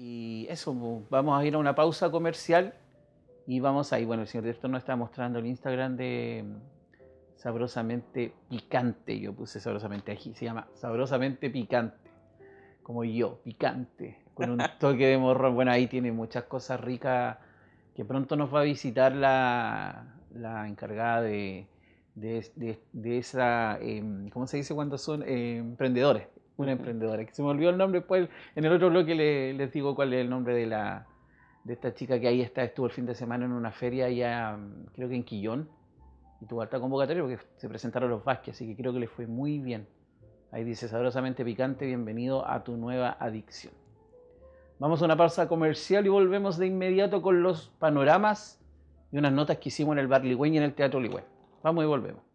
Y eso, vamos a ir a una pausa comercial y vamos ahí. Bueno, el señor director nos está mostrando el Instagram de mm, Sabrosamente Picante. Yo puse Sabrosamente aquí, se llama Sabrosamente Picante. Como yo, picante, con un toque de morro Bueno, ahí tiene muchas cosas ricas que pronto nos va a visitar la, encargada de, de, esa, em, ¿cómo se dice cuando son em, emprendedores? Una emprendedora, que se me olvidó el nombre, pues en el otro bloque les digo cuál es el nombre de la de esta chica que ahí está, estuvo el fin de semana en una feria allá, mm, creo que en Quillón, y tuvo alta convocatoria porque se presentaron los Vázquez, así que creo que le fue muy bien. Ahí dice sabrosamente picante, bienvenido a tu nueva adicción. Vamos a una pausa comercial y volvemos de inmediato con los panoramas y unas notas que hicimos en el Bar Ligüeña y en el Teatro Ligüeña. Vamos y volvemos.